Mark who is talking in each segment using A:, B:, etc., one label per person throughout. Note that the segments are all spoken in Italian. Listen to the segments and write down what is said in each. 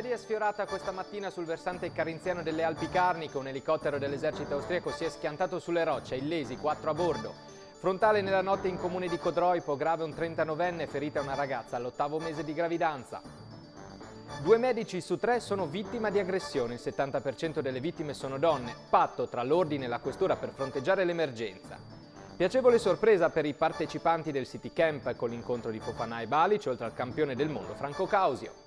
A: Tragedia sfiorata questa mattina sul versante carinziano delle Alpi Carniche. Un elicottero dell'esercito austriaco si è schiantato sulle rocce, illesi, quattro a bordo. Frontale nella notte in comune di Codroipo, grave un 39enne, ferita una ragazza all'ottavo mese di gravidanza. Due medici su tre sono vittima di aggressione, il 70% delle vittime sono donne. Patto tra l'ordine e la questura per fronteggiare l'emergenza. Piacevole sorpresa per i partecipanti del City Camp con l'incontro di Fofanà e Balic, oltre al campione del mondo Franco Causio.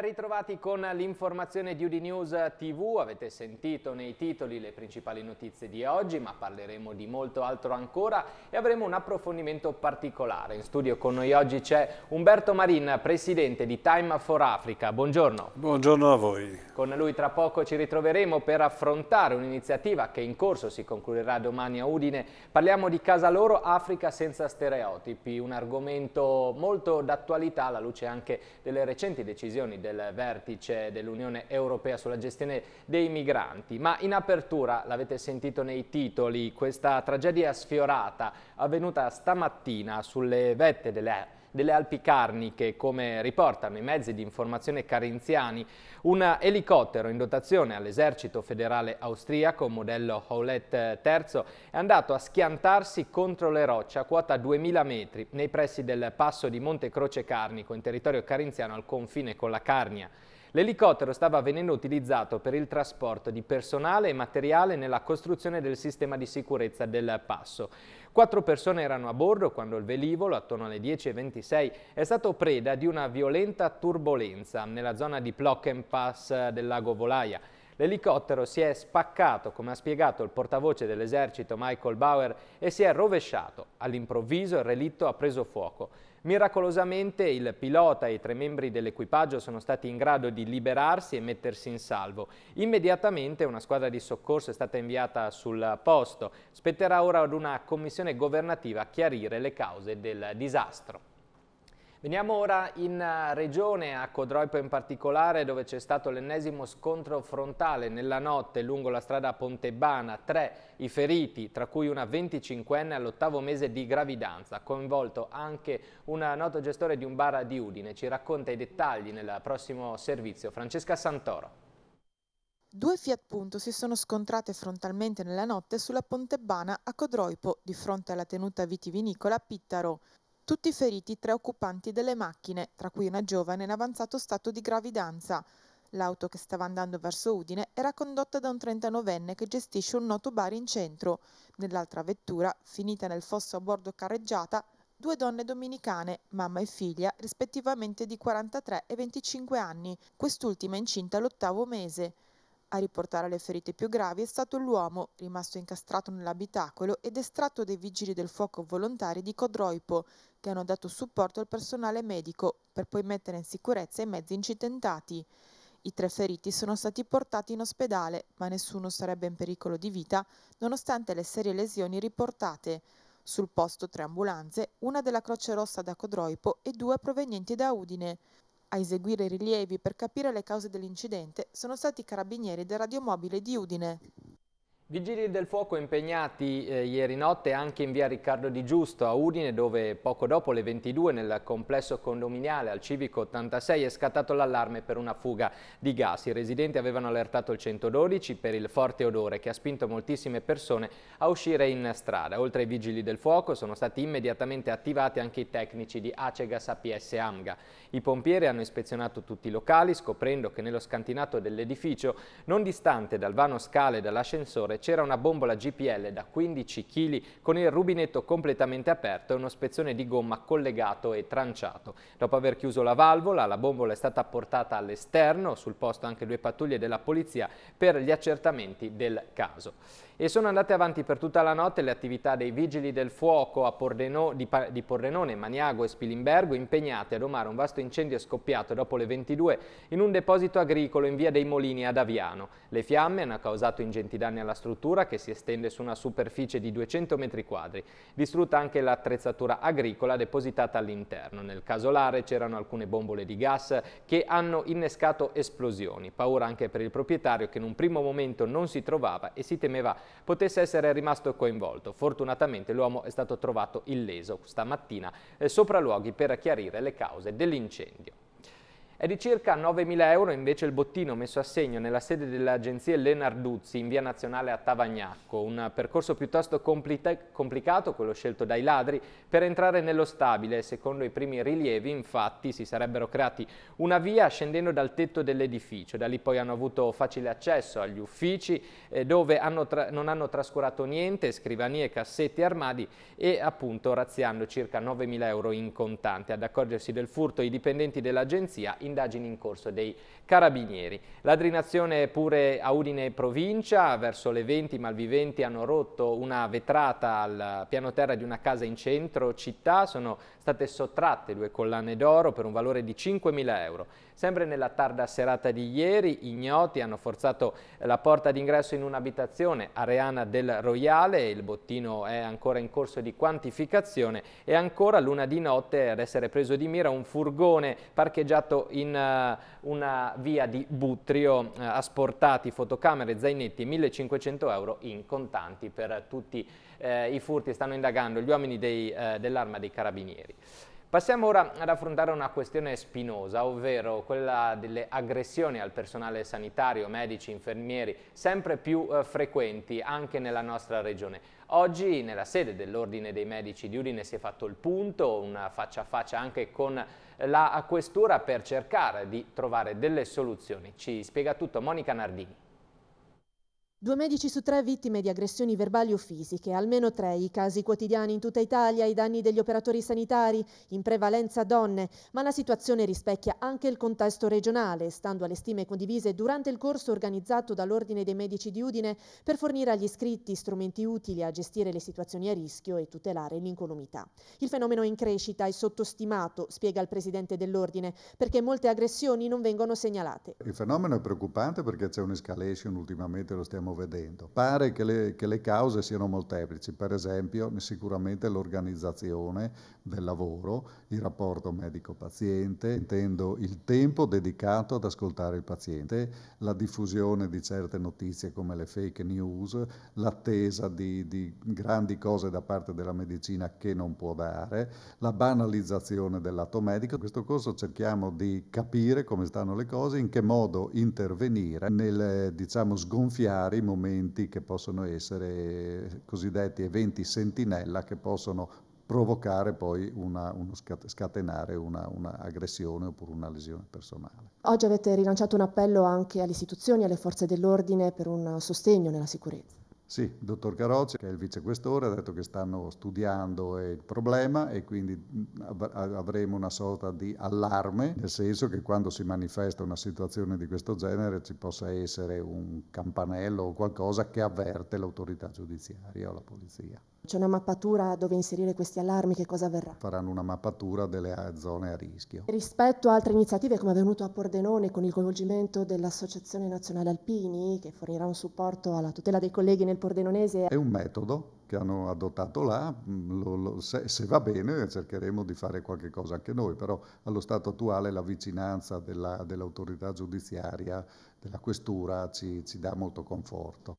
A: ritrovati con l'informazione di Udi News TV, avete sentito nei titoli le principali notizie di oggi ma parleremo di molto altro ancora e avremo un approfondimento particolare. In studio con noi oggi c'è Umberto Marin, presidente di Time for Africa, buongiorno. Buongiorno a voi. Con lui tra poco ci ritroveremo per affrontare un'iniziativa che in corso si concluderà domani a Udine. Parliamo di Casa Loro, Africa senza stereotipi, un argomento molto d'attualità alla luce anche delle recenti decisioni del vertice dell'Unione Europea sulla gestione dei migranti. Ma in apertura, l'avete sentito nei titoli, questa tragedia sfiorata avvenuta stamattina sulle vette delle delle Alpi Carniche, come riportano i mezzi di informazione carinziani. Un elicottero in dotazione all'esercito federale austriaco, modello Howlett III, è andato a schiantarsi contro le rocce a quota 2000 metri nei pressi del passo di Monte Croce Carnico, in territorio carinziano al confine con la Carnia. L'elicottero stava venendo utilizzato per il trasporto di personale e materiale nella costruzione del sistema di sicurezza del passo. Quattro persone erano a bordo quando il velivolo, attorno alle 10.26, è stato preda di una violenta turbolenza nella zona di Plockenpass del lago Volaia. L'elicottero si è spaccato, come ha spiegato il portavoce dell'esercito Michael Bauer, e si è rovesciato. All'improvviso il relitto ha preso fuoco. Miracolosamente il pilota e i tre membri dell'equipaggio sono stati in grado di liberarsi e mettersi in salvo. Immediatamente una squadra di soccorso è stata inviata sul posto. Spetterà ora ad una commissione governativa chiarire le cause del disastro. Veniamo ora in eh, regione, a Codroipo in particolare, dove c'è stato l'ennesimo scontro frontale nella notte lungo la strada Pontebana. Tre i feriti, tra cui una 25enne all'ottavo mese di gravidanza, coinvolto anche un noto gestore di un bar di Udine. Ci racconta i dettagli nel prossimo servizio. Francesca Santoro.
B: Due Fiat Punto si sono scontrate frontalmente nella notte sulla Pontebana a Codroipo, di fronte alla tenuta vitivinicola Pittaro. Tutti feriti tre occupanti delle macchine, tra cui una giovane in avanzato stato di gravidanza. L'auto che stava andando verso Udine era condotta da un 39enne che gestisce un noto bar in centro. Nell'altra vettura, finita nel fosso a bordo carreggiata, due donne dominicane, mamma e figlia, rispettivamente di 43 e 25 anni, quest'ultima incinta all'ottavo mese. A riportare le ferite più gravi è stato l'uomo, rimasto incastrato nell'abitacolo ed estratto dai vigili del fuoco volontari di Codroipo, che hanno dato supporto al personale medico per poi mettere in sicurezza i mezzi incidentati. I tre feriti sono stati portati in ospedale, ma nessuno sarebbe in pericolo di vita nonostante le serie lesioni riportate. Sul posto tre ambulanze, una della Croce Rossa da Codroipo e due provenienti da Udine. A eseguire i rilievi per capire le cause dell'incidente sono stati i carabinieri del Radiomobile di Udine.
A: Vigili del fuoco impegnati eh, ieri notte anche in via Riccardo di Giusto a Udine dove poco dopo le 22 nel complesso condominiale al civico 86 è scattato l'allarme per una fuga di gas. I residenti avevano allertato il 112 per il forte odore che ha spinto moltissime persone a uscire in strada. Oltre ai vigili del fuoco sono stati immediatamente attivati anche i tecnici di Acegas APS Amga. I pompieri hanno ispezionato tutti i locali scoprendo che nello scantinato dell'edificio non distante dal vano scale e dall'ascensore c'era una bombola GPL da 15 kg con il rubinetto completamente aperto e uno spezzone di gomma collegato e tranciato. Dopo aver chiuso la valvola, la bombola è stata portata all'esterno, sul posto anche due pattuglie della polizia per gli accertamenti del caso. E sono andate avanti per tutta la notte le attività dei vigili del fuoco Pordenone, di, di, Pordenone, Maniago e Spilimbergo impegnate a domare un vasto incendio scoppiato dopo le 22 in un deposito agricolo in via dei Molini ad Aviano. Le fiamme hanno causato ingenti danni alla struttura che si estende su una superficie di 200 metri quadri. Distrutta anche l'attrezzatura agricola depositata all'interno. Nel casolare c'erano alcune bombole di gas che hanno innescato esplosioni. Paura anche per il proprietario che in un primo momento non si trovava e si temeva potesse essere rimasto coinvolto. Fortunatamente l'uomo è stato trovato illeso stamattina. Eh, sopra luoghi per chiarire le cause dell'incendio. È di circa 9.000 euro invece il bottino messo a segno nella sede dell'agenzia Lenarduzzi in via nazionale a Tavagnacco, un percorso piuttosto complicato, quello scelto dai ladri, per entrare nello stabile. Secondo i primi rilievi infatti si sarebbero creati una via scendendo dal tetto dell'edificio, da lì poi hanno avuto facile accesso agli uffici eh, dove hanno non hanno trascurato niente, scrivanie, cassetti, armadi e appunto razziando circa 9.000 euro in contanti. Ad accorgersi del furto i dipendenti dell'agenzia in indagini in corso dei carabinieri. Ladrinazione pure a Udine e provincia, verso le 20 malviventi hanno rotto una vetrata al piano terra di una casa in centro città, sono state sottratte due collane d'oro per un valore di 5.000 euro. Sempre nella tarda serata di ieri, ignoti hanno forzato eh, la porta d'ingresso in un'abitazione areana del Royale, il bottino è ancora in corso di quantificazione e ancora l'una di notte ad essere preso di mira un furgone parcheggiato in uh, una via di Butrio, uh, asportati fotocamere, zainetti e 1500 euro in contanti per tutti uh, i furti, stanno indagando gli uomini dell'arma dei carabinieri. Passiamo ora ad affrontare una questione spinosa, ovvero quella delle aggressioni al personale sanitario, medici, infermieri, sempre più eh, frequenti anche nella nostra regione. Oggi nella sede dell'Ordine dei Medici di Udine si è fatto il punto, una faccia a faccia anche con la questura per cercare di trovare delle soluzioni. Ci spiega tutto Monica Nardini.
C: Due medici su tre vittime di aggressioni verbali o fisiche, almeno tre i casi quotidiani in tutta Italia, i danni degli operatori sanitari, in prevalenza donne, ma la situazione rispecchia anche il contesto regionale, stando alle stime condivise durante il corso organizzato dall'Ordine dei Medici di Udine per fornire agli iscritti strumenti utili a gestire le situazioni a rischio e tutelare l'incolumità. Il fenomeno è in crescita e sottostimato, spiega il presidente dell'Ordine, perché molte aggressioni non vengono segnalate.
D: Il fenomeno è preoccupante perché c'è un'escalation, ultimamente lo stiamo vedendo. Pare che le, che le cause siano molteplici, per esempio sicuramente l'organizzazione del lavoro, il rapporto medico-paziente, intendo il tempo dedicato ad ascoltare il paziente, la diffusione di certe notizie come le fake news, l'attesa di, di grandi cose da parte della medicina che non può dare, la banalizzazione del lato medico. In questo corso cerchiamo di capire come stanno le cose, in che modo intervenire nel diciamo sgonfiare i momenti che possono essere cosiddetti eventi sentinella che possono provocare poi una, uno scatenare un'aggressione una oppure una lesione personale.
C: Oggi avete rilanciato un appello anche alle istituzioni alle forze dell'ordine per un sostegno nella sicurezza.
D: Sì, il dottor Carocci, che è il vicequestore, ha detto che stanno studiando eh, il problema e quindi avremo una sorta di allarme, nel senso che quando si manifesta una situazione di questo genere ci possa essere un campanello o qualcosa che avverte l'autorità giudiziaria o la polizia.
C: C'è una mappatura dove inserire questi allarmi, che cosa verrà?
D: Faranno una mappatura delle zone a rischio.
C: Rispetto a altre iniziative come è avvenuto a Pordenone con il coinvolgimento dell'Associazione Nazionale Alpini che fornirà un supporto alla tutela dei colleghi nel Pordenonese. È
D: un metodo che hanno adottato là, mm, lo, lo, se, se, va bene cercheremo di fare qualche cosa anche noi, però allo stato attuale la vicinanza della, dell'autorità giudiziaria, della questura ci, ci dà molto conforto.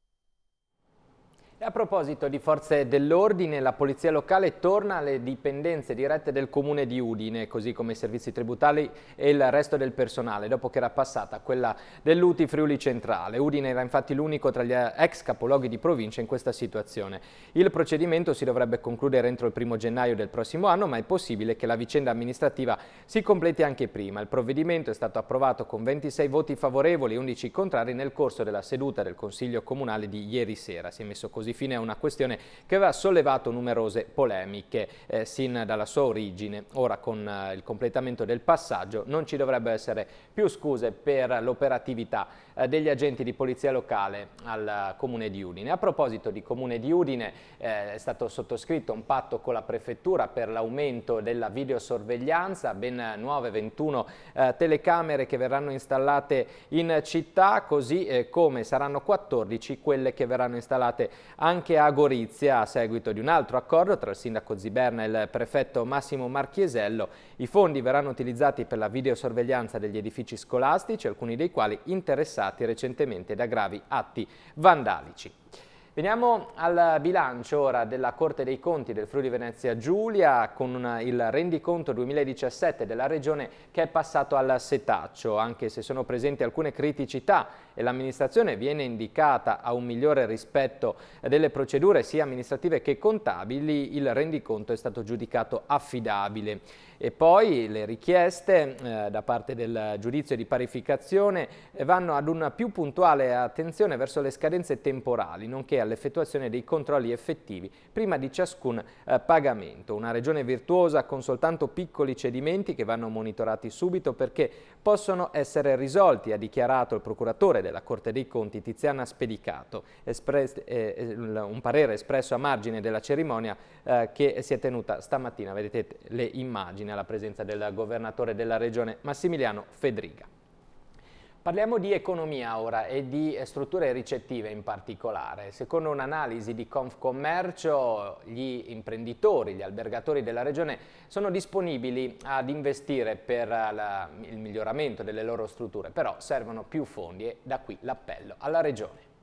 A: A proposito di forze dell'ordine, la polizia locale torna alle dipendenze dirette del comune di Udine, così come i servizi tributali e il resto del personale, dopo che era passata quella dell'Uti Friuli Centrale. Udine era infatti l'unico tra gli ex capoluoghi di provincia in questa situazione. Il procedimento si dovrebbe concludere entro il primo gennaio del prossimo anno, ma è possibile che la vicenda amministrativa si completi anche prima. Il provvedimento è stato approvato con 26 voti favorevoli e 11 contrari nel corso della seduta del Consiglio Comunale di ieri sera. Si è messo così fine è una questione che aveva sollevato numerose polemiche eh, sin dalla sua origine. Ora con eh, il completamento del passaggio non ci dovrebbero essere più scuse per l'operatività eh, degli agenti di polizia locale al eh, Comune di Udine. A proposito di Comune di Udine eh, è stato sottoscritto un patto con la Prefettura per l'aumento della videosorveglianza, ben nuove 21 eh, telecamere che verranno installate in città, così come saranno 14 quelle che verranno installate a anche a Gorizia a seguito di un altro accordo tra il sindaco Ziberna e il prefetto Massimo Marchiesello. I fondi verranno utilizzati per la videosorveglianza degli edifici scolastici, alcuni dei quali interessati recentemente da gravi atti vandalici. Veniamo al bilancio ora della Corte dei Conti del Friuli Venezia Giulia con una, il rendiconto 2017 della Regione che è passato al setaccio, anche se sono presenti alcune criticità e l'amministrazione viene indicata a un migliore rispetto delle procedure sia amministrative che contabili, il rendiconto è stato giudicato affidabile. E poi le richieste eh, da parte del giudizio di parificazione eh, vanno ad una più puntuale attenzione verso le scadenze temporali, nonché all'effettuazione dei controlli effettivi prima di ciascun eh, pagamento. Una regione virtuosa con soltanto piccoli cedimenti che vanno monitorati subito perché possono essere risolti, ha dichiarato il procuratore della Corte dei Conti Tiziana Spedicato, Espres eh, eh, un parere espresso a margine della cerimonia eh, che si è tenuta stamattina, vedete le immagini alla presenza del governatore della regione Massimiliano Fedriga. Parliamo di economia ora e di eh, strutture ricettive in particolare. Secondo un'analisi di Confcommercio, gli imprenditori, gli albergatori della regione sono disponibili ad investire per la, il miglioramento delle loro strutture, però servono più fondi e da qui l'appello alla regione.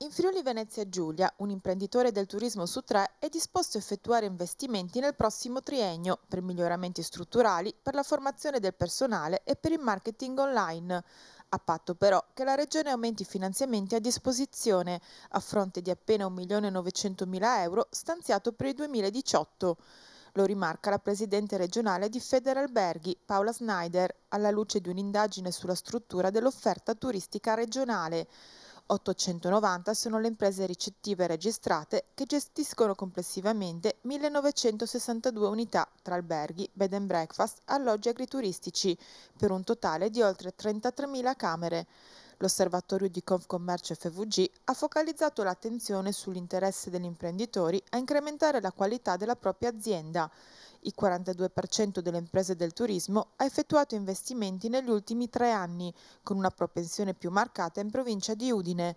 B: In Friuli Venezia Giulia, un imprenditore del turismo su tre è disposto a effettuare investimenti nel prossimo triennio per miglioramenti strutturali, per la formazione del personale e per il marketing online, a patto però che la Regione aumenti i finanziamenti a disposizione, a fronte di appena 1.900.000 euro stanziato per il 2018. Lo rimarca la presidente regionale di Federalberghi, Paola Snyder, alla luce di un'indagine sulla struttura dell'offerta turistica regionale. 890 sono le imprese ricettive registrate che gestiscono complessivamente 1962 unità tra alberghi, bed and breakfast, alloggi agrituristici, per un totale di oltre 33.000 camere. L'osservatorio di Confcommercio FVG ha focalizzato l'attenzione sull'interesse degli imprenditori a incrementare la qualità della propria azienda il 42% delle imprese del turismo, ha effettuato investimenti negli ultimi tre anni, con una propensione più marcata in provincia di Udine.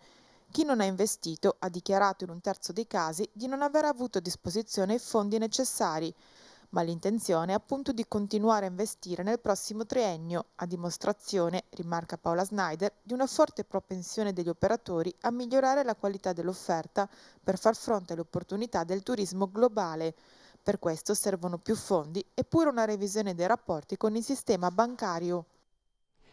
B: Chi non ha investito ha dichiarato in un terzo dei casi di non aver avuto a disposizione i fondi necessari, ma l'intenzione è appunto di continuare a investire nel prossimo triennio, a dimostrazione, rimarca Paola Snyder, di una forte propensione degli operatori a migliorare la qualità dell'offerta per far fronte alle opportunità del turismo globale. Per questo servono più fondi eppure una revisione dei rapporti con il sistema bancario.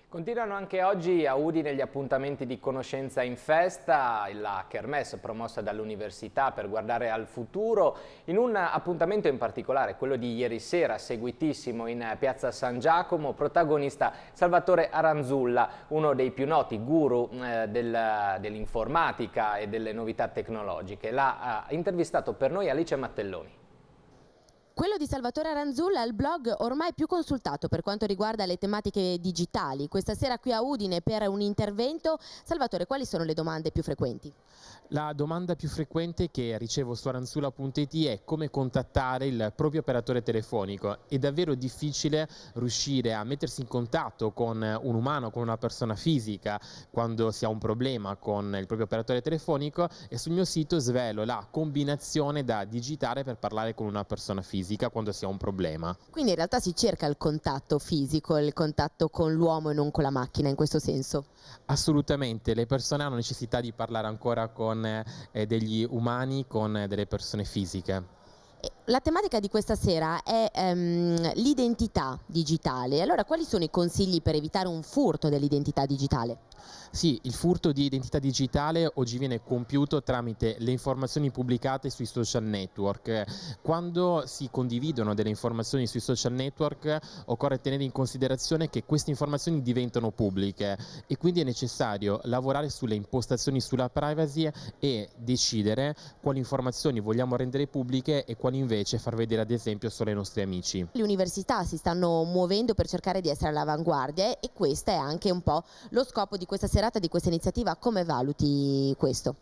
A: Continuano anche oggi a Udine gli appuntamenti di conoscenza in festa, la Kermesse promossa dall'università per guardare al futuro, in un appuntamento in particolare, quello di ieri sera, seguitissimo in piazza San Giacomo, protagonista Salvatore Aranzulla, uno dei più noti guru eh, del, dell'informatica e delle novità tecnologiche. L'ha eh, intervistato per noi Alice Mattelloni.
E: Quello di Salvatore Aranzulla è il blog ormai più consultato per quanto riguarda le tematiche digitali. Questa sera qui a Udine per un intervento. Salvatore, quali sono le domande più frequenti?
F: La domanda più frequente che ricevo su aranzulla.it è come contattare il proprio operatore telefonico. È davvero difficile riuscire a mettersi in contatto con un umano, con una persona fisica, quando si ha un problema con il proprio operatore telefonico e sul mio sito svelo la combinazione da digitare per parlare con una persona fisica fisica quando si ha un problema.
E: Quindi in realtà si cerca il contatto fisico, il contatto con l'uomo e non con la macchina in questo
F: senso? Assolutamente, le persone hanno necessità di parlare ancora con eh, degli umani, con eh, delle persone fisiche.
E: La tematica di questa sera è um, l'identità digitale. Allora, quali sono i consigli per evitare un furto dell'identità digitale?
F: Sì, il furto di identità digitale oggi viene compiuto tramite le informazioni pubblicate sui social network. Quando si condividono delle informazioni sui social network occorre tenere in considerazione che queste informazioni diventano pubbliche e quindi è necessario lavorare sulle impostazioni sulla privacy e decidere quali informazioni vogliamo rendere pubbliche e quali invece far vedere ad esempio solo ai nostri amici.
E: Le università si stanno muovendo per cercare di essere all'avanguardia e questo è anche un po' lo scopo di questa settimana serata di questa iniziativa, come valuti questo?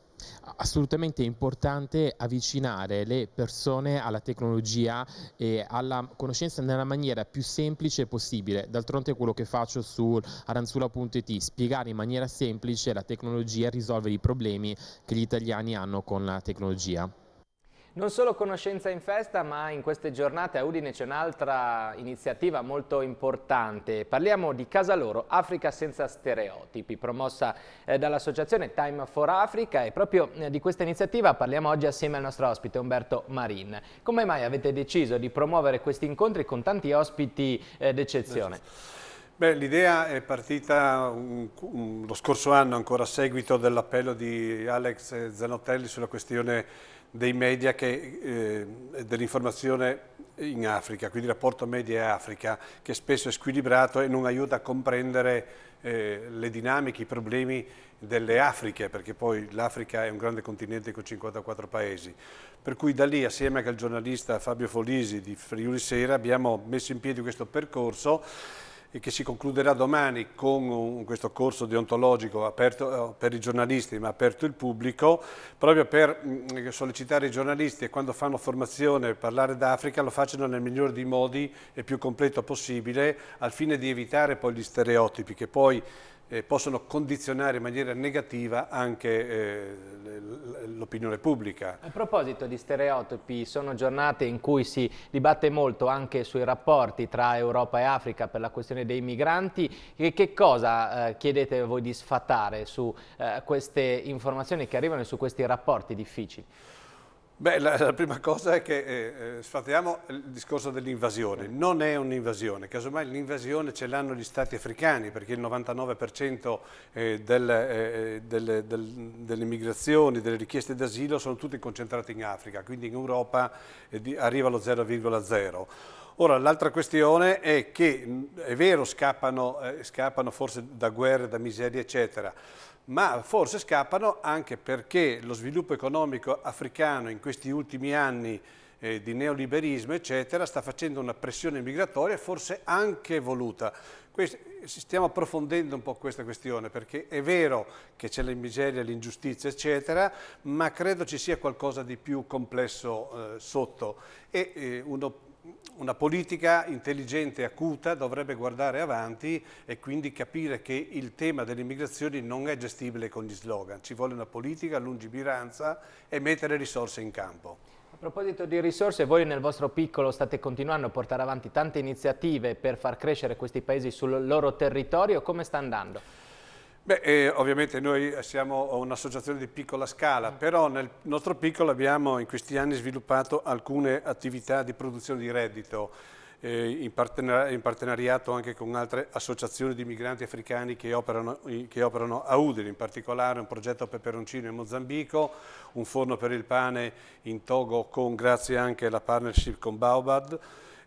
F: Assolutamente importante avvicinare le persone alla tecnologia e alla conoscenza nella maniera più semplice possibile. D'altronde quello che faccio su aranzula.it, spiegare in maniera semplice la tecnologia e risolvere i problemi che gli italiani hanno con la tecnologia.
A: Non solo conoscenza in festa, ma in queste giornate a Udine c'è un'altra iniziativa molto importante. Parliamo di Casa Loro, Africa senza stereotipi, promossa eh, dall'associazione Time for Africa e proprio eh, di questa iniziativa parliamo oggi assieme al nostro ospite Umberto Marin. Come mai avete deciso di promuovere questi incontri con tanti ospiti eh, d'eccezione?
G: l'idea è partita un, un, lo scorso anno ancora a seguito dell'appello di Alex Zanotelli sulla questione dei media eh, dell'informazione in Africa, quindi il rapporto media-Africa che spesso è squilibrato e non aiuta a comprendere eh, le dinamiche, i problemi delle Afriche, perché poi l'Africa è un grande continente con 54 paesi. Per cui da lì, assieme al giornalista Fabio Folisi di Friuli Sera, abbiamo messo in piedi questo percorso e che si concluderà domani con un, questo corso deontologico aperto eh, per i giornalisti ma aperto il pubblico, proprio per mh, mm, sollecitare i giornalisti e quando fanno formazione parlare d'Africa lo facciano nel migliore dei modi e più completo possibile al fine di evitare poi gli stereotipi che poi eh, possono condizionare in maniera negativa anche eh, l'opinione pubblica.
A: A proposito di stereotipi, sono giornate in cui si dibatte molto anche sui rapporti tra Europa e Africa per la questione dei migranti. Che, che cosa eh, chiedete voi di sfatare su eh, queste informazioni che arrivano e su questi rapporti difficili?
G: Beh, la, la, prima cosa è che eh, eh sfatiamo il discorso dell'invasione. Non è un'invasione, casomai l'invasione ce l'hanno gli stati africani perché il 99% eh, del, eh, eh, del, del, delle migrazioni, delle richieste d'asilo sono tutte concentrate in Africa, quindi in Europa eh, di, arriva lo 0,0. Ora, l'altra questione è che è vero scappano, scappano forse da guerre, da miseria, eccetera, ma forse scappano anche perché lo sviluppo economico africano in questi ultimi anni eh, di neoliberismo eccetera sta facendo una pressione migratoria forse anche voluta. Questo, stiamo approfondendo un po' questa questione perché è vero che c'è la miseria, l'ingiustizia eccetera ma credo ci sia qualcosa di più complesso eh, sotto e eh, uno una politica intelligente e acuta dovrebbe guardare avanti e quindi capire che il tema delle immigrazioni non è gestibile con gli slogan, ci vuole una politica, lungimiranza e mettere risorse in campo.
A: A proposito di risorse, voi nel vostro piccolo state continuando a portare avanti tante iniziative per far crescere questi paesi sul loro territorio, come sta andando?
G: Beh, eh, ovviamente noi siamo un'associazione di piccola scala, mm. però nel nostro piccolo abbiamo in questi anni sviluppato alcune attività di produzione di reddito, eh, in, partner in, partenariato anche con altre associazioni di migranti africani che operano, che operano a Udine, in particolare un progetto a peperoncino in Mozambico, un forno per il pane in Togo con, grazie anche alla partnership con Baobab,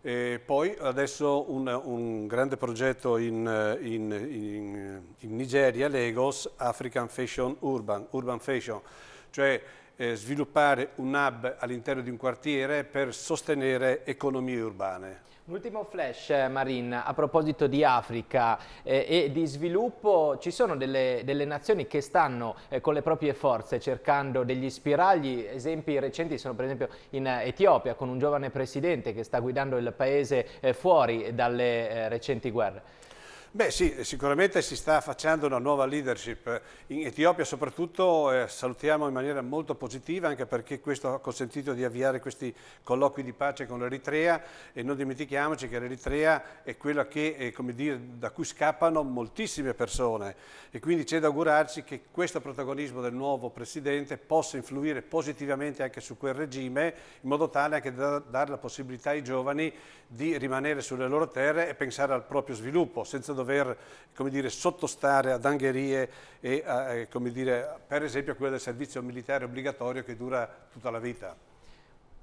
G: e poi adesso un, un grande progetto in, in, in, in Nigeria, Lagos, African Fashion Urban, Urban Fashion, cioè eh, sviluppare un hub all'interno di un quartiere per sostenere economie urbane.
A: Un ultimo flash, eh, Marin, a proposito di Africa eh, e di sviluppo, ci sono delle, delle nazioni che stanno eh, con le proprie forze cercando degli spiragli, esempi recenti sono per esempio in Etiopia con un giovane presidente che sta guidando il paese eh, fuori dalle eh, recenti guerre.
G: Beh sì, sicuramente si sta facendo una nuova leadership. In Etiopia soprattutto eh, salutiamo in maniera molto positiva anche perché questo ha consentito di avviare questi colloqui di pace con l'Eritrea e non dimentichiamoci che l'Eritrea è quella che, è, eh, dire, da cui scappano moltissime persone e quindi c'è da augurarci che questo protagonismo del nuovo Presidente possa influire positivamente anche su quel regime in modo tale anche da dare la possibilità ai giovani di rimanere sulle loro terre e pensare al proprio sviluppo senza dover dover dire, sottostare ad angherie e a, eh, dire, per esempio a quella del servizio militare obbligatorio che
A: dura tutta la vita.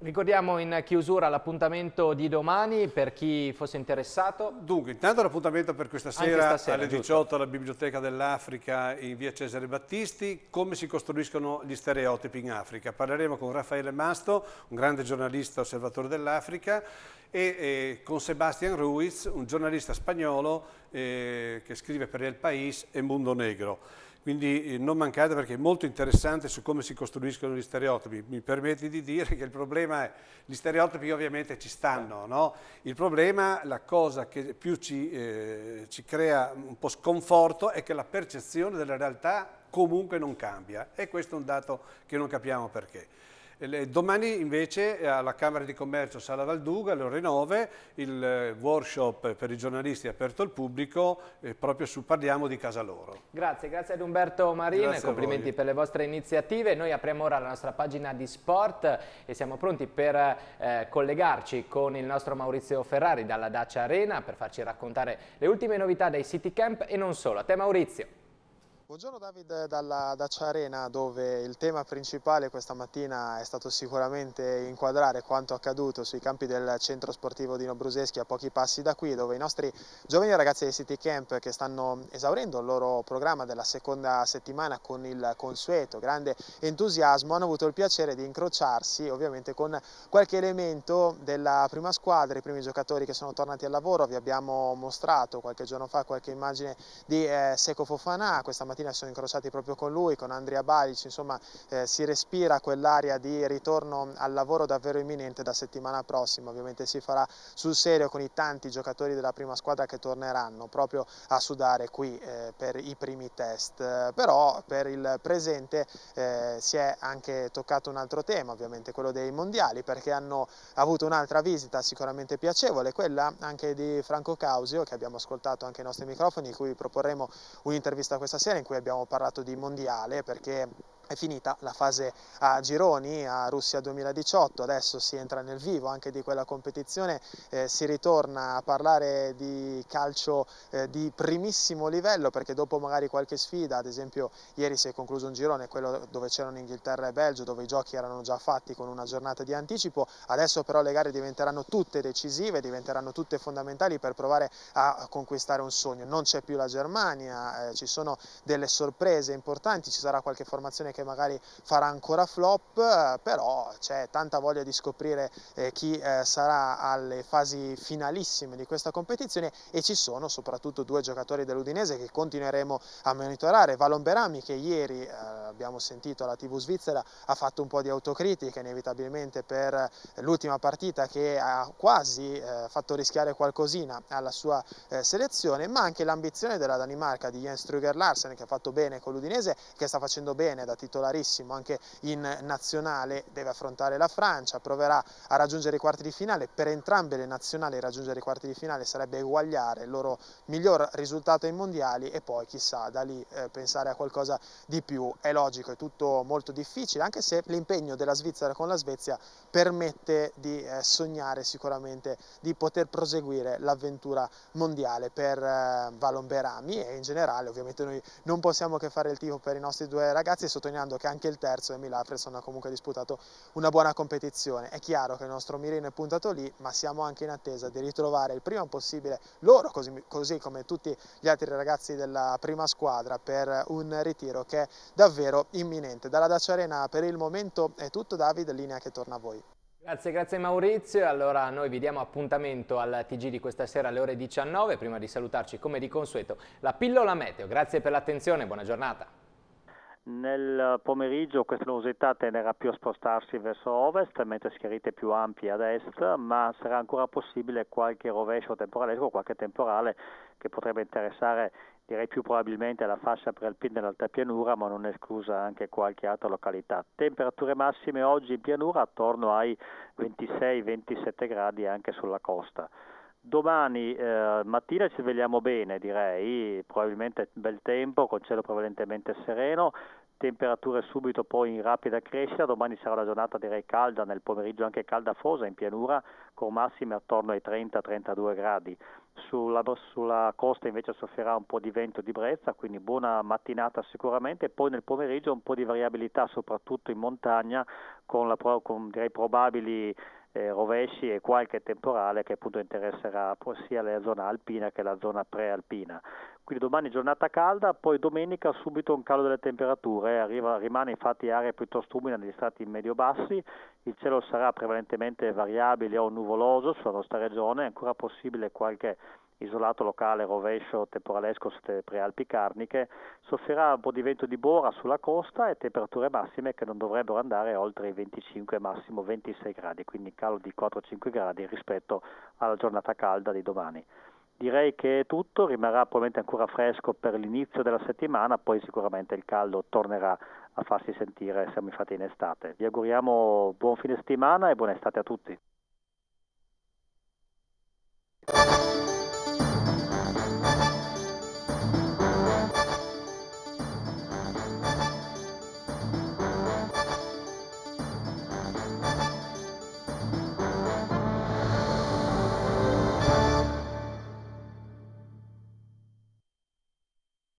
A: Ricordiamo in chiusura l'appuntamento di domani per chi fosse interessato. Dunque, intanto l'appuntamento per questa sera, stasera, alle 18
G: giusto. alla Biblioteca dell'Africa in via Cesare Battisti, come si costruiscono gli stereotipi in Africa. Parleremo con Raffaele Masto, un grande giornalista osservatore dell'Africa, e eh, con Sebastian Ruiz, un giornalista spagnolo eh, che scrive per El País e Mundo Negro. Quindi eh, non mancate perché è molto interessante su come si costruiscono gli stereotipi. Mi permetti di dire che il problema è, gli stereotipi ovviamente ci stanno, no? il problema, la cosa che più ci, eh, ci crea un po' sconforto è che la percezione della realtà comunque non cambia e questo è un dato che non capiamo perché. Domani invece eh, alla Camera di Commercio Sala Valduga alle ore 9 il eh, workshop per i giornalisti aperto al pubblico proprio su Parliamo di Casa Loro.
A: Grazie, grazie ad Umberto Marin, complimenti per le vostre iniziative. Noi apriamo ora la nostra pagina di sport e siamo pronti per eh, collegarci con il nostro Maurizio Ferrari dalla Dacia Arena per farci raccontare le ultime novità dei City Camp e non solo. A te Maurizio.
H: Buongiorno David dalla Dacia Arena dove il tema principale questa mattina è stato sicuramente inquadrare quanto accaduto sui campi del centro sportivo di Nobruseschi a pochi passi da qui dove i nostri giovani ragazzi del City Camp che stanno esaurendo il loro programma della seconda settimana con il consueto grande entusiasmo hanno avuto il piacere di incrociarsi ovviamente con qualche elemento della prima squadra, i primi giocatori che sono tornati al lavoro, vi abbiamo mostrato qualche giorno fa qualche immagine di eh, Seco Fofanà, questa mattina stamattina sono incrociati proprio con lui, con Andrea Balic, insomma eh, si respira quell'aria di ritorno al lavoro davvero imminente da settimana prossima, ovviamente si farà sul serio con i tanti giocatori della prima squadra che torneranno proprio a sudare qui eh, per i primi test, però per il presente eh, si è anche toccato un altro tema, ovviamente quello dei mondiali, perché hanno avuto un'altra visita sicuramente piacevole, quella anche di Franco Causio che abbiamo ascoltato anche ai nostri microfoni, cui proporremo un'intervista questa sera in cui abbiamo parlato di mondiale perché è finita la fase a gironi a Russia 2018, adesso si entra nel vivo anche di quella competizione, eh, si ritorna a parlare di calcio eh, di primissimo livello perché dopo magari qualche sfida, ad esempio ieri si è concluso un girone, quello dove c'erano Inghilterra e Belgio, dove i giochi erano già fatti con una giornata di anticipo, adesso però le gare diventeranno tutte decisive, diventeranno tutte fondamentali per provare a conquistare un sogno, non c'è più la Germania, eh, ci sono delle sorprese importanti, ci sarà qualche formazione che che magari farà ancora flop, eh, però c'è tanta voglia di scoprire eh, chi eh, sarà alle fasi finalissime di questa competizione e ci sono soprattutto due giocatori dell'Udinese che continueremo a monitorare, Valon Berami che ieri abbiamo sentito alla TV svizzera ha fatto un po' di autocritica inevitabilmente per l'ultima partita che ha quasi fatto rischiare qualcosina alla sua selezione, ma anche l'ambizione della Danimarca di Jens Strüger Larsen che ha fatto bene con l'Udinese, che sta facendo bene da titolare titolarissimo anche in nazionale, deve affrontare la Francia, proverà a raggiungere i quarti di finale, per entrambe le nazionali raggiungere i quarti di finale sarebbe eguagliare il loro miglior risultato ai mondiali e poi chissà da lì eh, pensare a qualcosa di più, è logico, è tutto molto difficile anche se l'impegno della Svizzera con la Svezia permette di eh, sognare sicuramente di poter proseguire l'avventura mondiale per eh, Valon Berami e in generale ovviamente noi non possiamo che fare il tifo per i nostri due ragazzi e sottolineare sottolineando che anche il terzo e Milafres hanno comunque disputato una buona competizione. È chiaro che il nostro mirino è puntato lì, ma siamo anche in attesa di ritrovare il prima possibile loro, così, così come tutti gli altri ragazzi della prima squadra, per un ritiro che è davvero imminente. Dalla Dacia Arena per il momento è tutto, Davide, linea che torna a voi.
A: Grazie, grazie Maurizio. Allora noi vi diamo appuntamento al TG di questa sera alle ore 19. Prima di salutarci, come di consueto, la pillola meteo. Grazie per l'attenzione, buona giornata.
I: Nel pomeriggio questa luminosità tenderà più a spostarsi verso ovest, mentre schiarite più ampie ad est, ma sarà ancora possibile qualche rovescio temporalesco, ecco, qualche temporale che potrebbe interessare direi più probabilmente la fascia prealpina dell'alta pianura, ma non esclusa anche qualche altra località. Temperature massime oggi in pianura attorno ai 26-27 gradi anche sulla costa. Domani eh, mattina ci svegliamo bene, direi, probabilmente bel tempo, con cielo prevalentemente sereno, temperature subito poi in rapida crescita, domani sarà una giornata direi calda, nel pomeriggio anche calda fosa in pianura con massime attorno ai 30-32 gradi. Sulla, sulla, costa invece soffrirà un po' di vento di brezza, quindi buona mattinata sicuramente, poi nel pomeriggio un po' di variabilità soprattutto in montagna con, la, con direi, probabili eh, rovesci e qualche temporale che appunto interesserà sia la zona alpina che la zona prealpina. Quindi domani giornata calda, poi domenica subito un calo delle temperature, Arriva, rimane infatti area piuttosto umida negli strati medio-bassi, il cielo sarà prevalentemente variabile o nuvoloso sulla nostra regione, è ancora possibile qualche isolato locale rovescio temporalesco sulle prealpi carniche, soffrirà un po' di vento di bora sulla costa e temperature massime che non dovrebbero andare oltre i 25 massimo 26 gradi, quindi calo di 4-5 gradi rispetto alla giornata calda di domani. Direi che è tutto, rimarrà probabilmente ancora fresco per l'inizio della settimana, poi sicuramente il caldo tornerà a farsi sentire, siamo infatti in estate. Vi auguriamo buon fine settimana e buona estate a tutti.